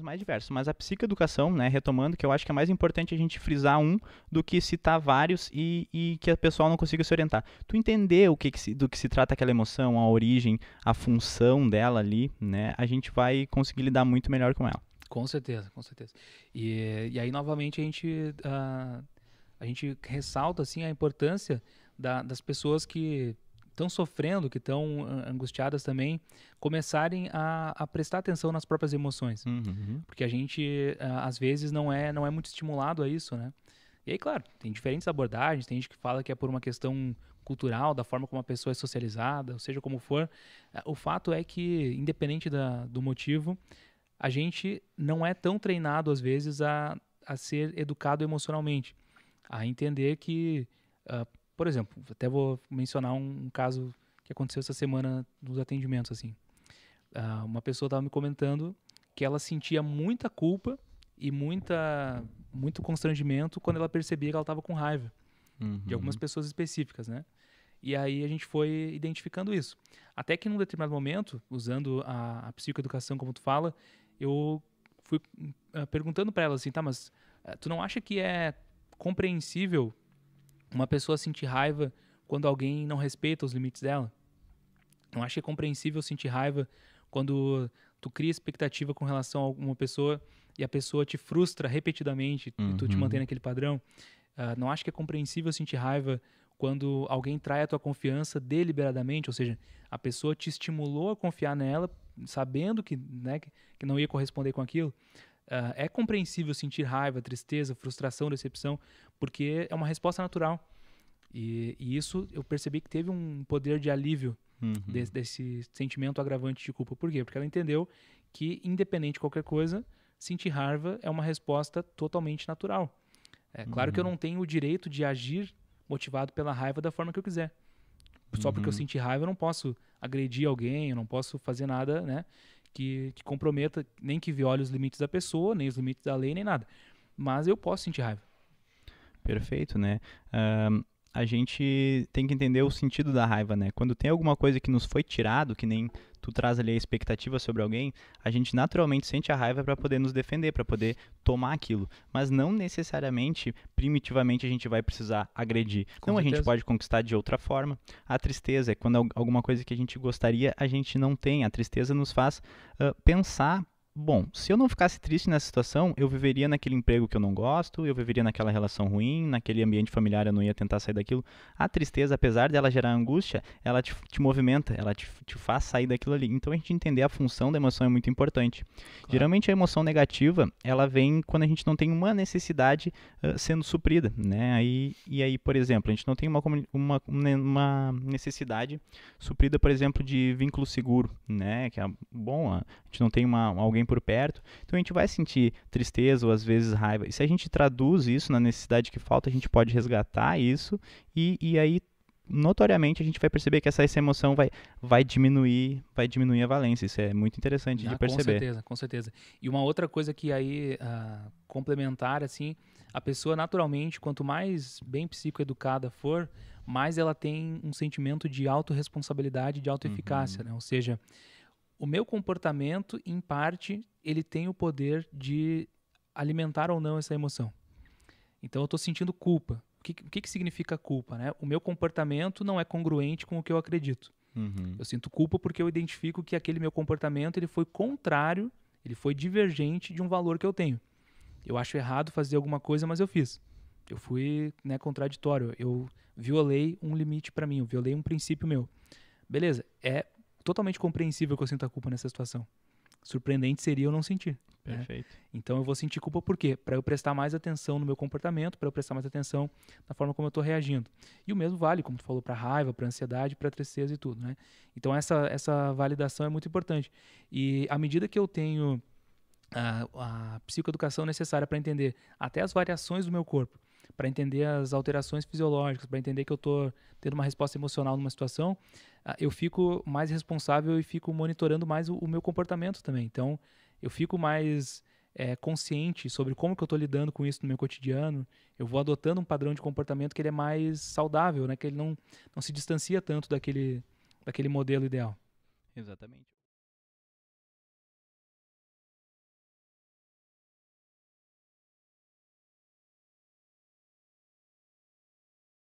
mais diversas, mas a psicoeducação, né, retomando, que eu acho que é mais importante a gente frisar um do que citar vários e, e que a pessoa não consiga se orientar. Tu entender o que, que se, do que se trata aquela emoção, a origem, a função dela ali, né, a gente vai conseguir lidar muito melhor com ela. Com certeza, com certeza. E, e aí, novamente, a gente, uh, a gente ressalta, assim, a importância da, das pessoas que estão sofrendo, que estão ah, angustiadas também, começarem a, a, prestar atenção nas próprias emoções. Uhum. uhum. Porque a gente, ah, às vezes, não é, não é muito estimulado a isso, né? E aí, claro, tem diferentes abordagens, tem gente que fala que é por uma questão cultural, da forma como a pessoa é socializada, ou seja como for. Ah, o fato é que, independente da, do motivo, a gente não é tão treinado, às vezes, a, a ser educado emocionalmente, a entender que uh, por exemplo, até vou mencionar um, um caso que aconteceu essa semana nos atendimentos, assim. Uh, uma pessoa estava me comentando que ela sentia muita culpa e muita, muito constrangimento quando ela percebia que ela estava com raiva uhum. de algumas uhum. pessoas específicas, né? E aí a gente foi identificando isso. Até que num determinado momento, usando a, a psicoeducação como tu fala, eu fui uh, perguntando para ela assim, tá, mas uh, tu não acha que é compreensível uma pessoa sentir raiva quando alguém não respeita os limites dela. Não acho que é compreensível sentir raiva quando tu cria expectativa com relação a alguma pessoa e a pessoa te frustra repetidamente uhum. e tu te uhum. mantém naquele padrão. Uh, não acho que é compreensível sentir raiva quando alguém trai a tua confiança deliberadamente, ou seja, a pessoa te estimulou a confiar nela, sabendo que, né, que não ia corresponder com aquilo. Uh, é compreensível sentir raiva, tristeza, frustração, decepção, porque é uma resposta natural. E, e isso eu percebi que teve um poder de alívio uhum. desse, desse, sentimento agravante de culpa. Por quê? Porque ela entendeu que, independente de qualquer coisa, sentir raiva é uma resposta totalmente natural. É claro uhum. que eu uhum. não tenho o direito de agir motivado pela raiva da forma que eu quiser. Só uhum. porque eu uhum. senti raiva, eu não posso agredir alguém, eu não posso fazer nada, né? que, te comprometa, nem que viole os limites da pessoa, nem os limites da lei, nem nada. Mas eu posso sentir raiva. Perfeito, né? Um a gente tem que entender o sentido da raiva, né? Quando tem alguma coisa que nos foi tirado, que nem tu traz ali a expectativa sobre alguém, a gente naturalmente sente a raiva para poder nos defender, para poder tomar aquilo, mas não necessariamente primitivamente a gente vai precisar agredir. Com então certeza. a gente pode conquistar de outra forma. A tristeza é quando alguma coisa que a gente gostaria a gente não tem. A tristeza nos faz uh, pensar bom, se eu não ficasse triste nessa situação, eu viveria naquele emprego que eu não gosto, eu viveria naquela relação ruim, naquele ambiente familiar eu não ia tentar sair daquilo. A tristeza, apesar dela gerar angústia, ela te, te movimenta, ela te, te, faz sair daquilo ali. Então a gente entender a função da emoção é muito importante. Claro. Geralmente a emoção negativa, ela vem quando a gente não tem uma necessidade uh, sendo suprida, né? Aí, e aí, por exemplo, a gente não tem uma, uma, uma necessidade suprida, por exemplo, de vínculo seguro, né? Que é bom, a gente não tem uma, alguém alguém por perto. Então a gente vai sentir tristeza ou às vezes raiva. E se a gente traduz isso na necessidade que falta, a gente pode resgatar isso e, e aí notoriamente a gente vai perceber que essa, essa emoção vai, vai diminuir vai diminuir a valência isso é muito interessante ah, de perceber com certeza com certeza e uma outra coisa que aí uh, complementar assim a pessoa naturalmente quanto mais bem psicoeducada for mais ela tem um sentimento de autorresponsabilidade de autoeficácia uhum. né ou seja o meu comportamento, em parte, ele tem o poder de alimentar ou não essa emoção. Então eu estou sentindo culpa. O que, o que, que significa culpa? Né? O meu comportamento não é congruente com o que eu acredito. Uhum. Eu sinto culpa porque eu identifico que aquele meu comportamento ele foi contrário, ele foi divergente de um valor que eu tenho. Eu acho errado fazer alguma coisa, mas eu fiz. Eu fui né, contraditório. Eu violei um limite para mim, eu violei um princípio meu. Beleza, é totalmente compreensível que eu sinta culpa nessa situação. Surpreendente seria eu não sentir. Né? Perfeito. Né? Então eu vou sentir culpa por quê? Para eu prestar mais atenção no meu comportamento, para eu prestar mais atenção na forma como eu estou reagindo. E o mesmo vale, como tu falou, para raiva, para ansiedade, para tristeza e tudo, né? Então essa essa validação é muito importante. E à medida que eu tenho a, ah, a psicoeducação necessária para entender até as variações do meu corpo, para entender as alterações fisiológicas, para entender que eu estou tendo uma resposta emocional numa situação, ah, eu fico mais responsável e fico monitorando mais o, o meu comportamento também. Então, eu fico mais é, consciente sobre como que eu estou lidando com isso no meu cotidiano. Eu vou adotando um padrão de comportamento que ele é mais saudável, né? Que ele não, não se distancia tanto daquele, daquele modelo ideal. Exatamente.